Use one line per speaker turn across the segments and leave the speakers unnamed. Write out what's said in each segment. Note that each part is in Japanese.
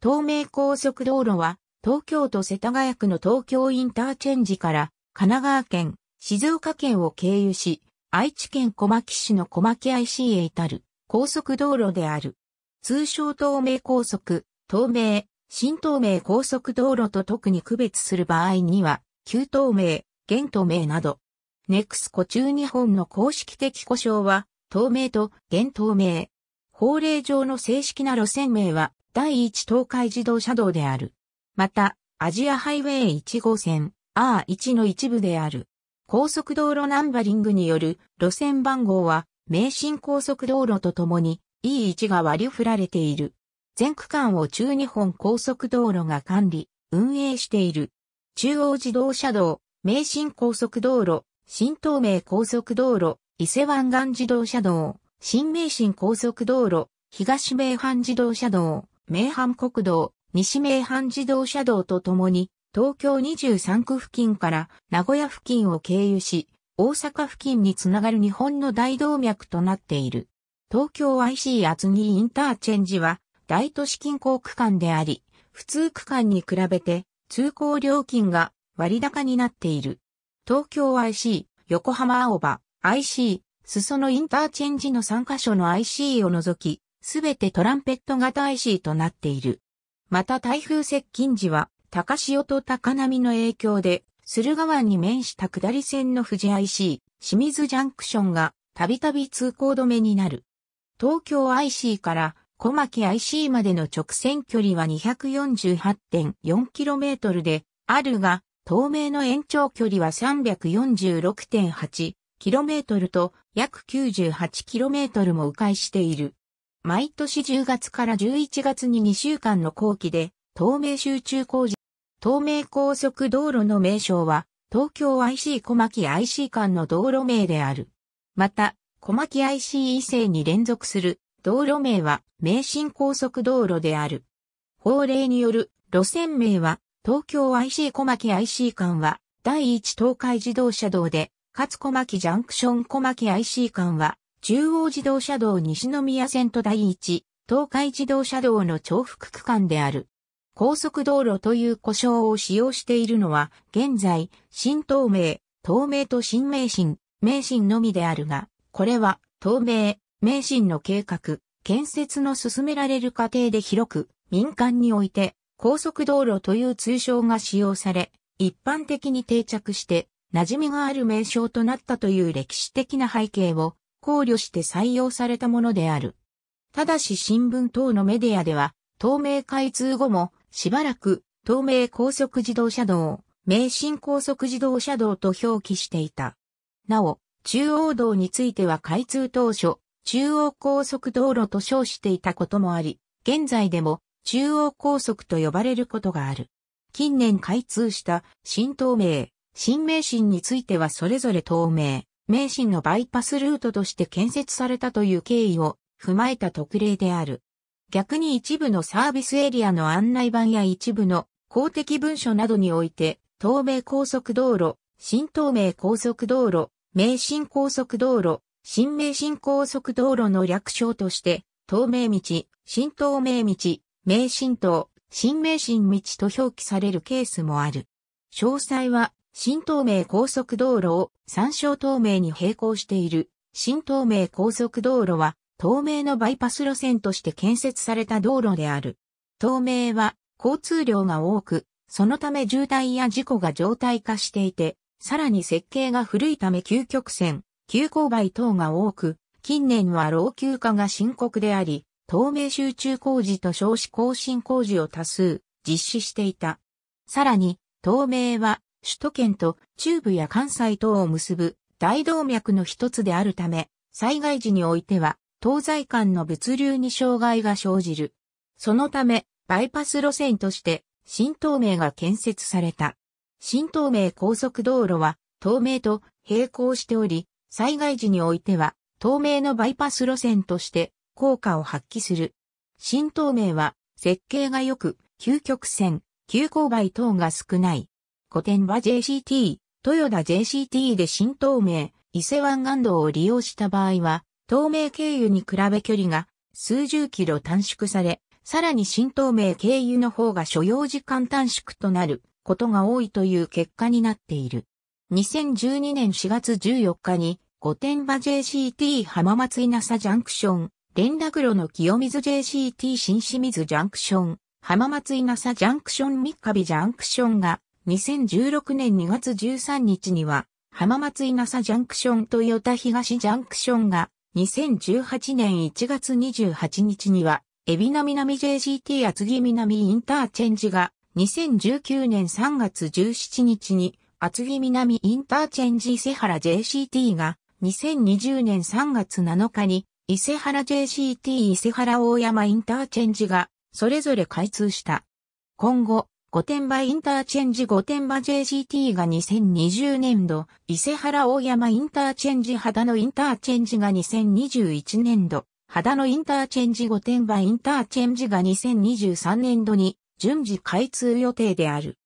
東名高速道路は、東京都世田谷区の東京インターチェンジから、神奈川県、静岡県を経由し、愛知県小牧市の小牧 IC へ至る高速道路である。通称東名高速、東名、新東名高速道路と特に区別する場合には、旧東名、現東名など、ネクスコ中日本の公式的故障は、東名と現東名。法令上の正式な路線名は、第一東海自動車道である。また、アジアハイウェイ1号線 R1 の一部である。高速道路ナンバリングによる路線番号は、名神高速道路とともに E1 が割り振られている。全区間を中日本高速道路が管理、運営している。中央自動車道、名神高速道路、新東名高速道路、伊勢湾岸自動車道、新名神高速道路、東名阪自動車道、名阪国道、西名阪自動車道とともに、東京23区付近から名古屋付近を経由し、大阪付近につながる日本の大動脈となっている。東京 IC 厚木インターチェンジは大都市近郊区間であり、普通区間に比べて通行料金が割高になっている。東京 IC、横浜青葉、IC、裾野インターチェンジの3カ所の IC を除き、すべてトランペット型 IC となっている。また台風接近時は、高潮と高波の影響で、駿河湾に面した下り線の富士 IC、清水ジャンクションが、たびたび通行止めになる。東京 IC から小牧 IC までの直線距離は 248.4km であるが、東名の延長距離は 346.8km と約 98km も迂回している。毎年10月から11月に2週間の後期で、東名集中工事。東名高速道路の名称は、東京 IC 小牧 IC 間の道路名である。また、小牧 IC 異性に連続する道路名は名神高速道路である。法令による路線名は東京 IC 小牧 IC 間は第一東海自動車道で、かつ小牧ジャンクション小牧 IC 間は中央自動車道西宮線と第一、東海自動車道の重複区間である。高速道路という故障を使用しているのは、現在、新東名、東名と新名神、名神のみであるが、これは、東名、名神の計画、建設の進められる過程で広く、民間において、高速道路という通称が使用され、一般的に定着して、馴染みがある名称となったという歴史的な背景を考慮して採用されたものである。ただし新聞等のメディアでは、東名開通後も、しばらく、東名高速自動車道、名神高速自動車道と表記していた。なお、中央道については開通当初、中央高速道路と称していたこともあり、現在でも中央高速と呼ばれることがある。近年開通した新東名、新名神についてはそれぞれ東名、名神のバイパスルートとして建設されたという経緯を踏まえた特例である。逆に一部のサービスエリアの案内板や一部の公的文書などにおいて、東名高速道路、新東名高速道路、名神高速道路、新名神高速道路の略称として、東名道、新東名道、名神道、新名神道と表記されるケースもある。詳細は新東名高速道路を参照。東名に並行している新東名高速道路は東名のバイパス路線として建設された道路である。東名は交通量が多く、そのため渋滞や事故が常態化していて、さらに設計が古いため急曲線、急勾配等が多く、近年は老朽化が深刻であり、東名集中工事と少子更新工事を多数実施していた。さらに、東名は首都圏と中部や関西等を結ぶ大動脈の一つであるため、災害時においては、東西間の物流に障害が生じる。そのため、バイパス路線として、新東名が建設された。新東名高速道路は、東名と並行しており、災害時においては、東名のバイパス路線として、効果を発揮する。新東名は、設計が良く、急曲線、急勾配等が少ない。古典は JCT、豊田 JCT で新東名、伊勢湾岸道を利用した場合は、東名経由に比べ距離が数十キロ短縮され、さらに新東名経由の方が所要時間短縮となることが多いという結果になっている。2012年4月14日に、御殿場 JCT 浜松稲佐ジャンクション、連絡路の清水 JCT 新清水ジャンクション、浜松稲佐ジャンクション三日日ジャンクションが2016年2月13日には、浜松稲佐ジャンクション豊田東ジャンクションが、2018年1月28日には、海老名南 JCT 厚木南インターチェンジが、2019年3月17日に、厚木南インターチェンジ伊勢原 JCT が、2020年3月7日に、伊勢原 JCT 伊勢原大山インターチェンジが、それぞれ開通した。今後、御殿場インターチェンジ御殿場 JCT が2020年度、伊勢原大山インターチェンジ秦野インターチェンジが2021年度、秦野インターチェンジ御殿場インターチェンジが2023年度に順次開通予定である。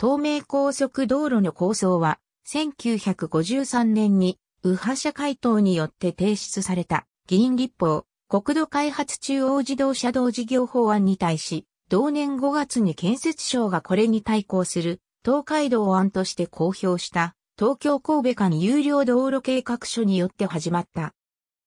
東名高速道路の構想は、1953年に右派社回答によって提出された議員立法、国土開発中央自動車道事業法案に対し、同年5月に建設省がこれに対抗する東海道案として公表した東京神戸間有料道路計画書によって始まった。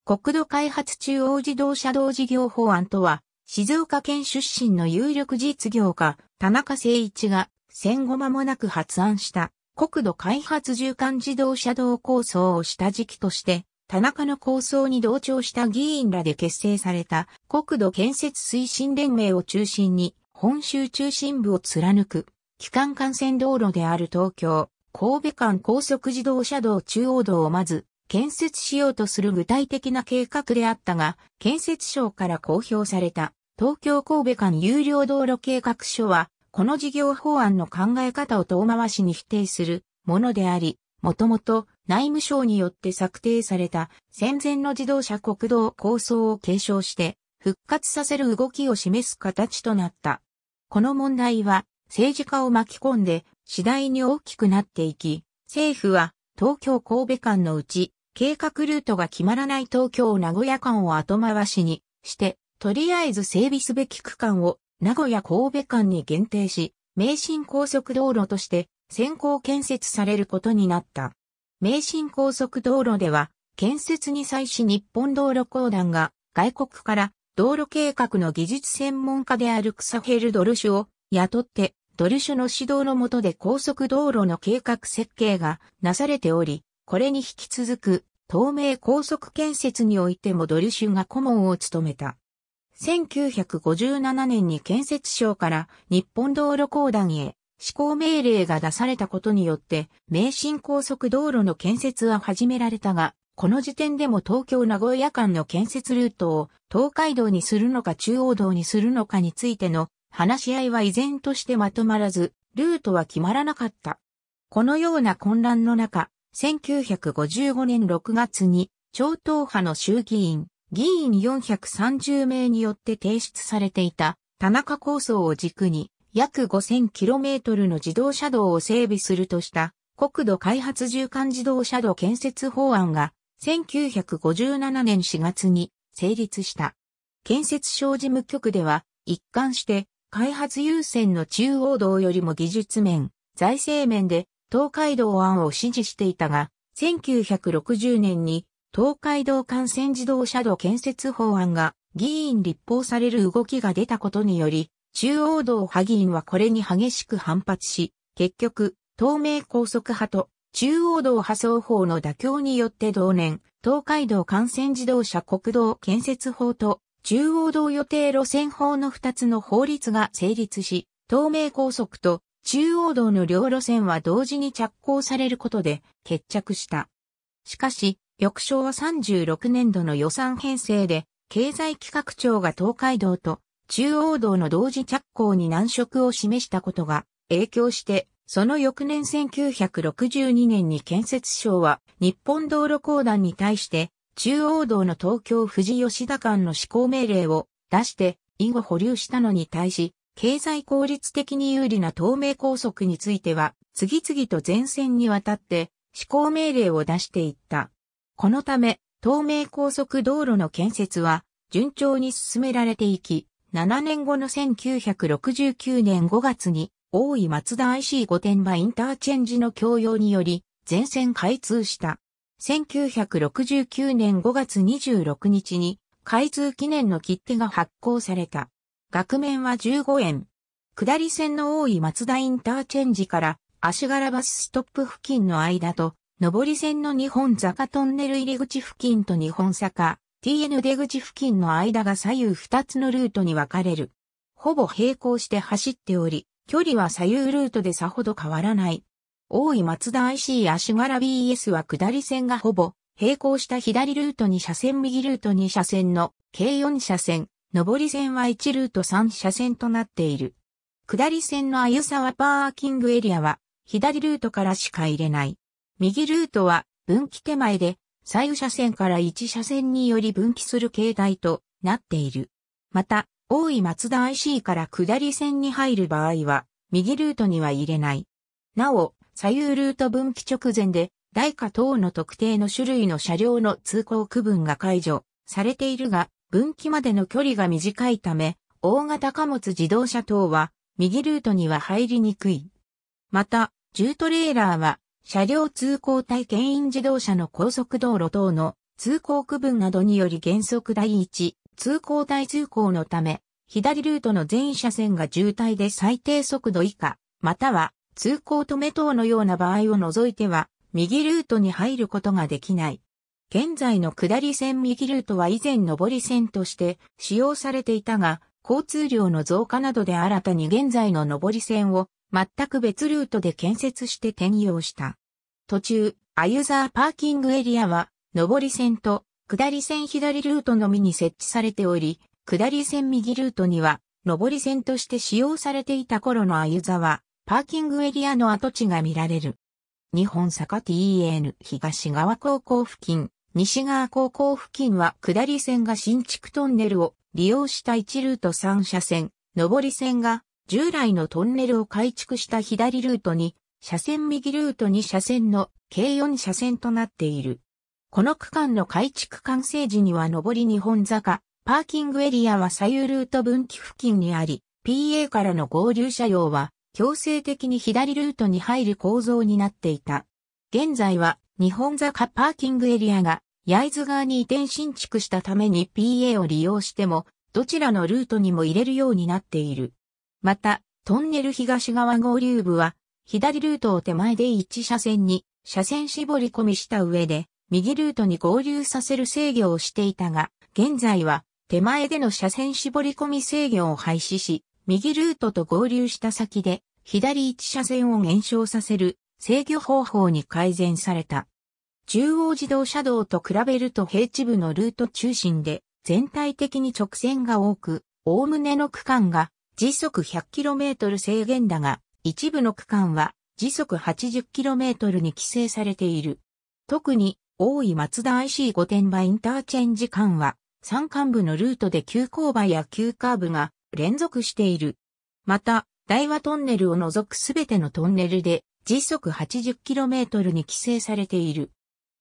国土開発中央自動車道事業法案とは、静岡県出身の有力実業家、田中誠一が戦後間もなく発案した国土開発中間自動車道構想を下敷きとして、田中の構想に同調した議員らで結成された国土建設推進連盟を中心に、本州中心部を貫く、基幹幹線道路である東京、神戸間高速自動車道中央道をまず、建設しようとする具体的な計画であったが、建設省から公表された、東京神戸間有料道路計画書は、この事業法案の考え方を遠回しに否定するものであり、もともと内務省によって策定された戦前の自動車国道構想を継承して復活させる動きを示す形となった。この問題は政治家を巻き込んで次第に大きくなっていき、政府は東京神戸間のうち計画ルートが決まらない東京名古屋間を後回しにして、とりあえず整備すべき区間を名古屋神戸間に限定し、名神高速道路として先行建設されることになった。名神高速道路では建設に際し日本道路公団が外国から道路計画の技術専門家であるクサヘル・ドルシュを雇って、ドルシュの指導の下で高速道路の計画設計がなされており、これに引き続く、東名高速建設においてもドルシュが顧問を務めた。1957年に建設省から日本道路公団へ施行命令が出されたことによって、名神高速道路の建設は始められたが、この時点でも東京名古屋間の建設ルートを東海道にするのか中央道にするのかについての話し合いは依然としてまとまらず、ルートは決まらなかった。このような混乱の中、1955年6月に超党派の衆議院、議員430名によって提出されていた田中構想を軸に約 5000km の自動車道を整備するとした国土開発縦貫自動車道建設法案が1957年4月に成立した。建設省事務局では一貫して開発優先の中央道よりも技術面、財政面で東海道案を支持していたが、1960年に東海道幹線自動車道建設法案が議員立法される動きが出たことにより、中央道派議員はこれに激しく反発し、結局、東名高速派と中央道破走法の妥協によって同年、東海道幹線自動車国道建設法と中央道予定路線法の2つの法律が成立し、東名高速と中央道の両路線は同時に着工されることで決着した。しかし、翌昭は36年度の予算編成で、経済企画庁が東海道と中央道の同時着工に難色を示したことが影響してその翌年1962年に建設省は日本道路公団に対して中央道の東京富士吉田間の施行命令を出して以後保留したのに対し、経済効率的に有利な東名高速については、次々と前線にわたって施行命令を出していった。このため、東名高速道路の建設は順調に進められていき、7年後の1969年5月に大井松田 IC 御殿場インターチェンジの供用により、全線開通した。1969年5月26日に、開通記念の切手が発行された。額面は15円。下り線の大井松田インターチェンジから足柄バスストップ付近の間と、上り線の日本坂トンネル入り口付近と日本坂、TN 出口付近の間が左右2つのルートに分かれる。ほぼ並行して走っており、距離は左右ルートでさほど変わらない。大井松田 IC 足柄 BS は下り線がほぼ並行した左ルート2車線右ルート2車線の計4車線、上り線は1ルート3車線となっている。下り線のあゆさわパーキングエリアは左ルートからしか入れない。右ルートは分岐手前で左右車線から1車線により分岐する形態となっている。また、大井松田 IC から下り線に入る場合は、右ルートには入れない。なお、左右ルート分岐直前で、台下等の特定の種類の車両の通行区分が解除されているが、分岐までの距離が短いため、大型貨物自動車等は、右ルートには入りにくい。また、重トレーラーは、車両通行体牽引自動車の高速道路等の通行区分などにより原則第一、通行帯通行のため、左ルートの全車線が渋滞で最低速度以下、または通行止め等のような場合を除いては、右ルートに入ることができない。現在の下り線右ルートは以前上り線として使用されていたが、交通量の増加などで新たに現在の上り線を全く別ルートで建設して転用した。途中、アユザーパーキングエリアは上り線と下り線左ルートのみに設置されており、下り線右ルートには、上り線として使用されていた頃の鮎沢、パーキングエリアの跡地が見られる。日本坂 TN 東側高校付近、西側高校付近は下り線が新築トンネルを利用した1ルート3車線、上り線が従来のトンネルを改築した左ルートに、車線右ルート2車線の計4車線となっている。この区間の改築完成時には上り日本坂、パーキングエリアは左右ルート分岐付近にあり、PA からの合流車両は強制的に左ルートに入る構造になっていた。現在は日本坂パーキングエリアが焼津側に移転新築したために PA を利用しても、どちらのルートにも入れるようになっている。また、トンネル東側合流部は、左ルートを手前で1車線に、車線絞り込みした上で、右ルートに合流させる制御をしていたが、現在は手前での車線絞り込み制御を廃止し、右ルートと合流した先で左1車線を減少させる制御方法に改善された。中央自動車道と比べると平地部のルート中心で全体的に直線が多く、おおむねの区間が時速 100km 制限だが、一部の区間は時速 80km に規制されている。特に大井松田 IC 御殿場インターチェンジ間は、山間部のルートで急勾配や急カーブが連続している。また、大和トンネルを除くすべてのトンネルで、時速 80km に規制されている。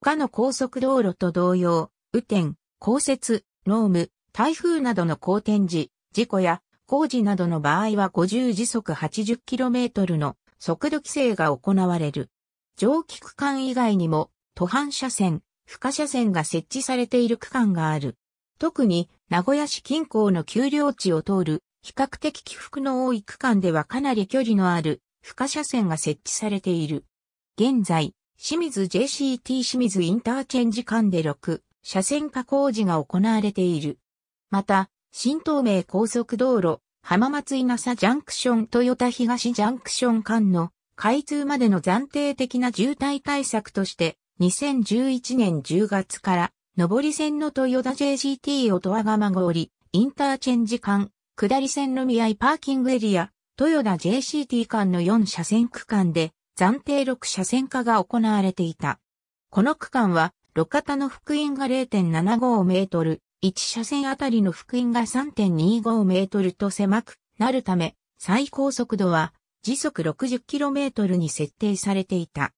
他の高速道路と同様、雨天、降雪、濃霧、台風などの好天時、事故や工事などの場合は50時速 80km の速度規制が行われる。蒸気区間以外にも都半車線、不可車線が設置されている区間がある。特に名古屋市近郊の丘陵地を通る比較的起伏の多い区間ではかなり距離のある不可車線が設置されている。現在、清水 JCT 清水インターチェンジ間で6車線化工事が行われている。また、新東名高速道路、浜松稲佐ジャンクション豊田東ジャンクション間の開通までの暫定的な渋滞対策として2011年10月から上り線の豊田 JGT 音羽釜郡インターチェンジ間、下り線の合いパーキングエリア、豊田 JCT 間の4車線区間で暫定6車線化が行われていた。この区間は路肩の福音が0.75メートル、1車線あたりの福音が3.25メートルと狭くなるため、最高速度は時速60キロメートルに設定されていた。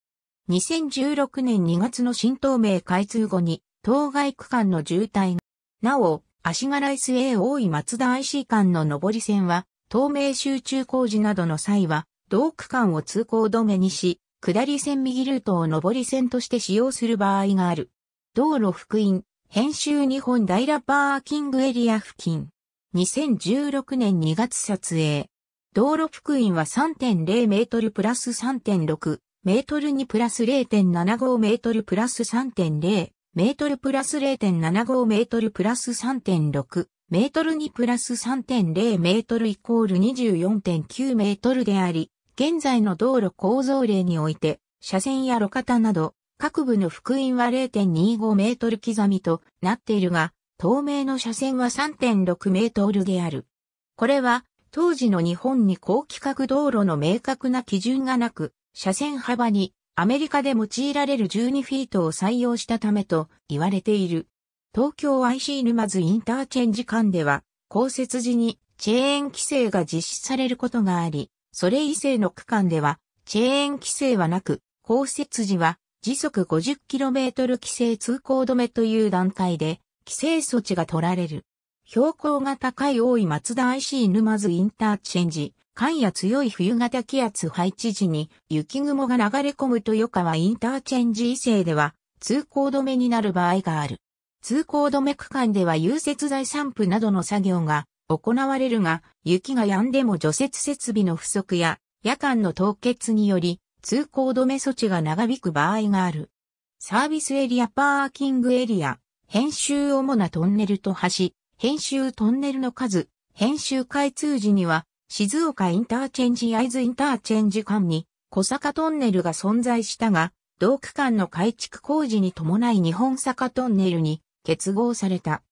2016年2月の新東名開通後に、当該区間の渋滞が、なお、足柄 SA 大井松田 IC 間の上り線は、東名集中工事などの際は、同区間を通行止めにし、下り線右ルートを上り線として使用する場合がある。道路福音、編集日本大ラパーキングエリア付近。2016年2月撮影。道路福音は3.0メートルプラス3.6メートルにプラス0.75メートルプラス3.0メートルプラス0.75メートルプラス3.6メートルにプラス3.0メートルイコール24.9メートルであり、現在の道路構造例において、車線や路肩など、各部の福音は0.25メートル刻みとなっているが、透明の車線は3.6メートルである。これは、当時の日本に高規格道路の明確な基準がなく、車線幅にアメリカで用いられる12フィートを採用したためと言われている。東京 IC 沼津インターチェンジ間では、降雪時にチェーン規制が実施されることがあり、それ以西の区間では、チェーン規制はなく、降雪時は時速 50km 規制通行止めという段階で、規制措置が取られる。標高が高い大井松田 IC 沼津インターチェンジ、寒や強い冬型気圧配置時に雪雲が流れ込む豊川インターチェンジ以西では通行止めになる場合がある。通行止め区間では融雪剤散布などの作業が行われるが、雪が止んでも除雪設備の不足や夜間の凍結により通行止め措置が長引く場合がある。サービスエリアパーキングエリア、編集主なトンネルと橋、編集トンネルの数、編集開通時には静岡インターチェンジ会津インターチェンジ間に小坂トンネルが存在したが、同区間の改築工事に伴い日本坂トンネルに結合された。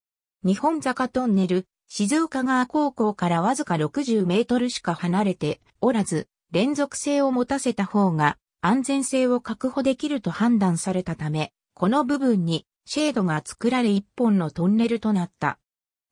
日本坂トンネル、静岡川高校からわずか60メートルしか離れておらず、連続性を持たせた方が安全性を確保できると判断されたため、この部分にシェードが作られ一本のトンネルとなった。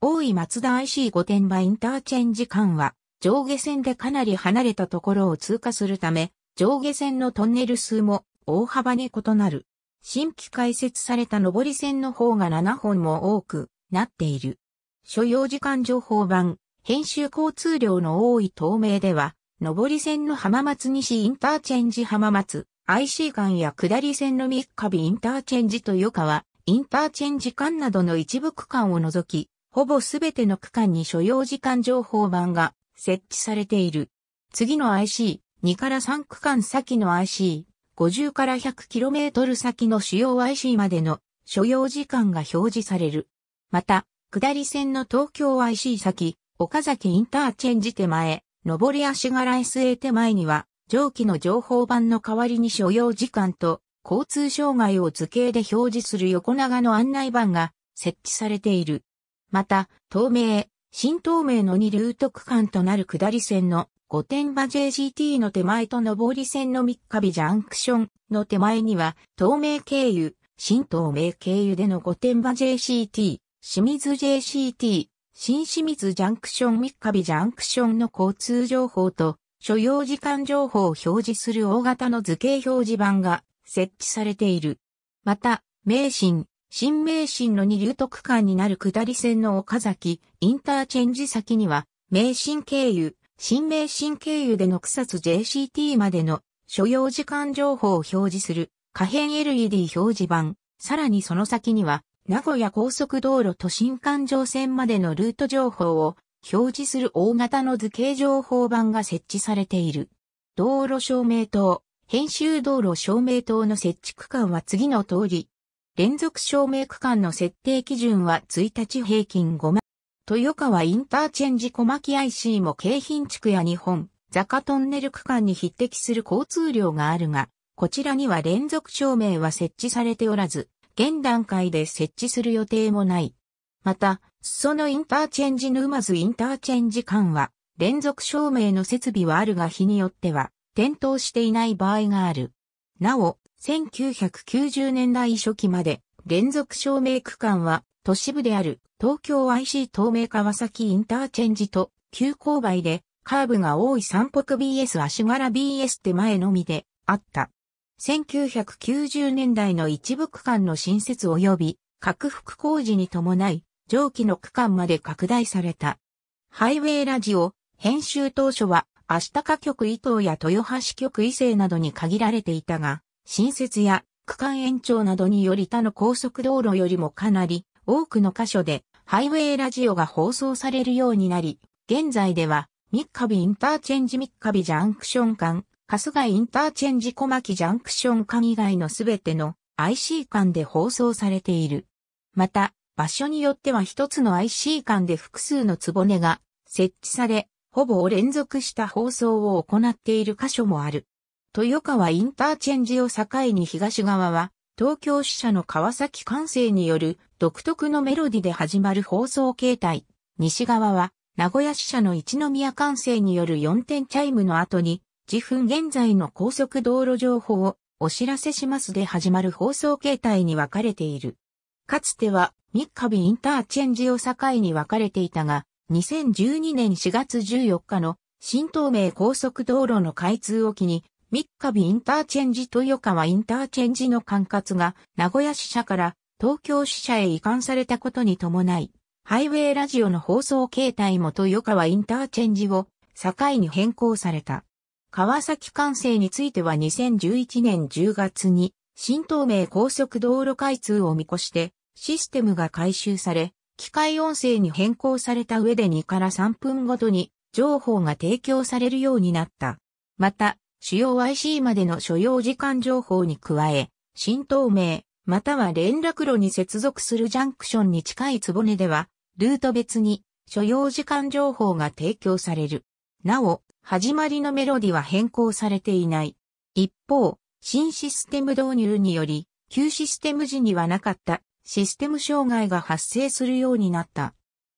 大井松田 IC 御殿場インターチェンジ間は、上下線でかなり離れたところを通過するため、上下線のトンネル数も大幅に異なる。新規開設された上り線の方が7本も多くなっている。所要時間情報版、編集交通量の多い透明では、上り線の浜松西インターチェンジ浜松、IC 間や下り線の三日日インターチェンジとか川、インターチェンジ間などの一部区間を除き、ほぼすべての区間に所要時間情報版が設置されている。次の IC、2から3区間先の IC、50から 100km 先の主要 IC までの所要時間が表示される。また、下り線の東京 IC 先、岡崎インターチェンジ手前、上り足柄 SA 手前には、上記の情報版の代わりに所要時間と交通障害を図形で表示する横長の案内板が設置されている。また、透明、新東名の2ルート区間となる下り線の御殿場 JGT の手前と上り線の三日日ジャンクションの手前には、東名経由、新東名経由での御殿場 JCT、清水 JCT、新清水ジャンクション三日日ジャンクションの交通情報と、所要時間情報を表示する大型の図形表示板が設置されている。また、名神、新名神の二流特間になる下り線の岡崎、インターチェンジ先には、名神経由、新名神経由での草津 JCT までの所要時間情報を表示する可変 LED 表示板、さらにその先には、名古屋高速道路都心環状線までのルート情報を表示する大型の図形情報板が設置されている。道路照明灯、編集道路照明灯の設置区間は次の通り、連続照明区間の設定基準は1日平均5万。豊川インターチェンジ小牧 IC も京浜地区や日本、坂トンネル区間に匹敵する交通量があるが、こちらには連続照明は設置されておらず、現段階で設置する予定もない。また、そのインターチェンジ沼津インターチェンジ間は、連続照明の設備はあるが日によっては、点灯していない場合がある。なお、1990年代初期まで連続照明区間は都市部である東京 IC 東名川崎インターチェンジと急勾配でカーブが多い三北 BS 足柄 BS 手前のみであった。1990年代の一部区間の新設及び拡幅工事に伴い上記の区間まで拡大された。ハイウェイラジオ、編集当初は、足高局伊東や豊橋局伊勢などに限られていたが、新設や区間延長などにより他の高速道路よりもかなり多くの箇所でハイウェイラジオが放送されるようになり、現在では三日日インターチェンジ三日日ジャンクション間、春日インターチェンジ小牧ジャンクション間以外のすべての IC 間で放送されている。また、場所によっては一つの IC 間で複数のつぼねが設置され、ほぼ連続した放送を行っている箇所もある。豊川インターチェンジを境に東側は、東京支社の川崎関西による独特のメロディで始まる放送形態。西側は、名古屋支社の一宮関西による4点チャイムの後に、自分現在の高速道路情報をお知らせしますで始まる放送形態に分かれている。かつては、三日日インターチェンジを境に分かれていたが、2012年4月14日の新東名高速道路の開通を機に、三日日インターチェンジ豊川インターチェンジの管轄が名古屋支社から東京支社へ移管されたことに伴い、ハイウェイラジオの放送形態も豊川インターチェンジを境に変更された。川崎管制については2011年10月に新東名高速道路開通を見越してシステムが改修され、機械音声に変更された上で2から3分ごとに情報が提供されるようになった。また、主要 IC までの所要時間情報に加え、新東名、または連絡路に接続するジャンクションに近いつぼねでは、ルート別に所要時間情報が提供される。なお、始まりのメロディは変更されていない。一方、新システム導入により、旧システム時にはなかったシステム障害が発生するようになった。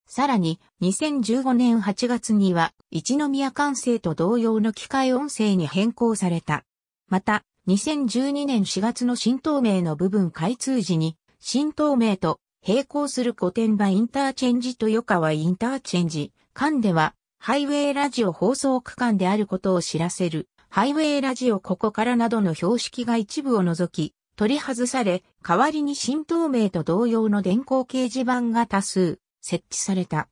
さらに、2015年8月には、一宮完成と同様の機械音声に変更された。また、2012年4月の新東名の部分開通時に、新東名と並行する古典場インターチェンジと横川インターチェンジ、間では、ハイウェイラジオ放送区間であることを知らせる、ハイウェイラジオここからなどの標識が一部を除き、取り外され、代わりに新東名と同様の電光掲示板が多数、設置された。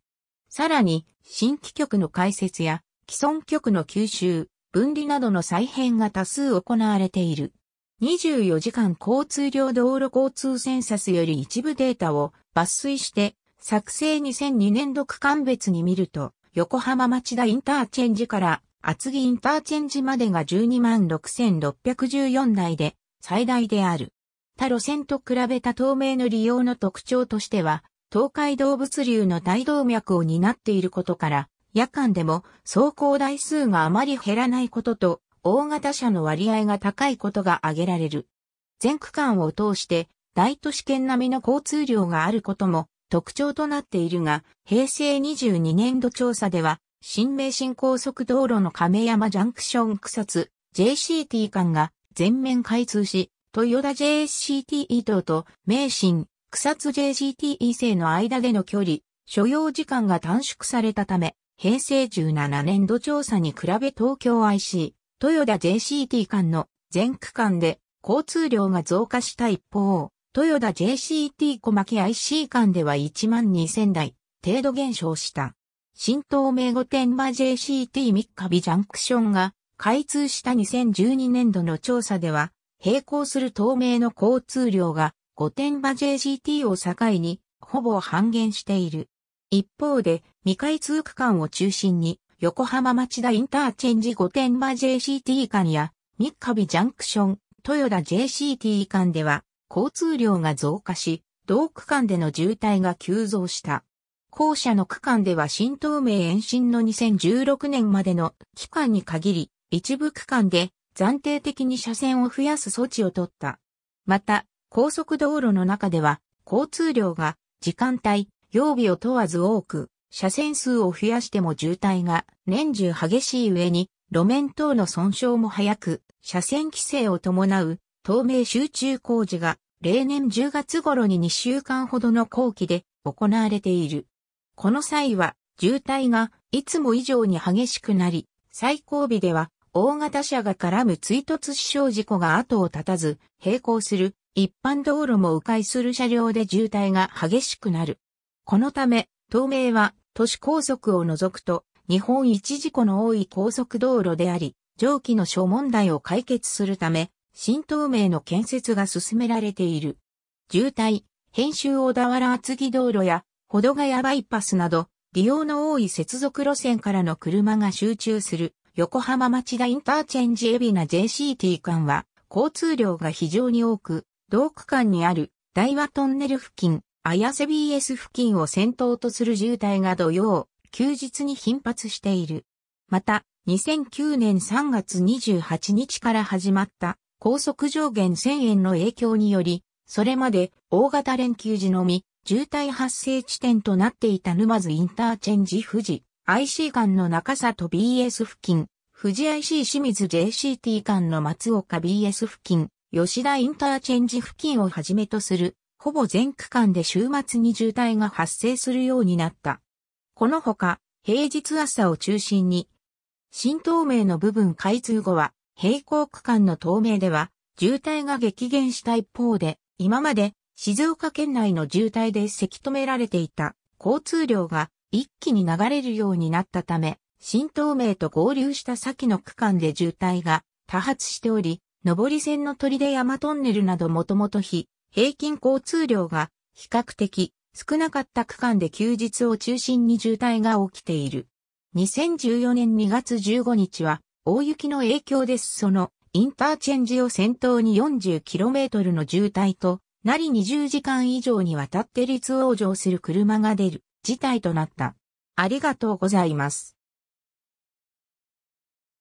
さらに、新規局の開設や既存局の吸収、分離などの再編が多数行われている。24時間交通量道路交通センサスより一部データを抜粋して、作成2002年度区間別に見ると、横浜町田インターチェンジから厚木インターチェンジまでが126,614台で最大である。他路線と比べた透明の利用の特徴としては、東海動物流の大動脈を担っていることから、夜間でも走行台数があまり減らないことと、大型車の割合が高いことが挙げられる。全区間を通して、大都市圏並みの交通量があることも特徴となっているが、平成22年度調査では、新名神高速道路の亀山ジャンクション草津 JCT 間が全面開通し、豊田 JCT 移動と名神草津 JGTE 生の間での距離、所要時間が短縮されたため、平成17年度調査に比べ東京 IC、豊田 JCT 間の全区間で交通量が増加した一方、豊田 JCT 小牧 IC 間では1万2000台程度減少した。新東名御殿場 JCT 三日日ジャンクションが開通した2012年度の調査では、並行する東名の交通量が御殿場 JGT を境に、ほぼ半減している。一方で、未開通区間を中心に、横浜町田インターチェンジ御殿場 JCT 間や、三日日ジャンクション、豊田 JCT 間では、交通量が増加し、同区間での渋滞が急増した。後者の区間では新東名延伸の2016年までの期間に限り、一部区間で暫定的に車線を増やす措置を取った。また、高速道路の中では、交通量が時間帯、曜日を問わず多く、車線数を増やしても渋滞が年中激しい上に、路面等の損傷も早く、車線規制を伴う、透明集中工事が、例年10月頃に2週間ほどの後期で行われている。この際は、渋滞がいつも以上に激しくなり、最後尾では大型車が絡む追突死傷事故が後を絶たず、並行する一般道路も迂回する車両で渋滞が激しくなる。このため、東名は都市高速を除くと日本一事故の多い高速道路であり、上記の諸問題を解決するため、新東名の建設が進められている。渋滞、編集小田原厚木道路や、保土ヶ谷バイパスなど、利用の多い接続路線からの車が集中する、横浜町田インターチェンジ海老名 JCT 間は、交通量が非常に多く、同区間にある大和トンネル付近、綾瀬 BS 付近を先頭とする渋滞が土曜、休日に頻発している。また、2009年3月28日から始まった高速上限1000円の影響により、それまで大型連休時のみ、渋滞発生地点となっていた沼津インターチェンジ富士、IC 間の中里 BS 付近、富士 IC 清水 JCT 間の松岡 BS 付近、吉田インターチェンジ付近をはじめとする、ほぼ全区間で週末に渋滞が発生するようになった。このほか、平日朝を中心に、新東名の部分開通後は、並行区間の東名では、渋滞が激減した一方で、今まで静岡県内の渋滞でせき止められていた交通量が一気に流れるようになったため、新東名と合流した先の区間で渋滞が多発しており、上り線の鳥で山トンネルなどもともと日、平均交通量が比較的少なかった区間で休日を中心に渋滞が起きている。2014年2月15日は大雪の影響です。そのインターチェンジを先頭に 40km の渋滞となり20時間以上にわたって立往生する車が出る事態となった。ありがとうございます。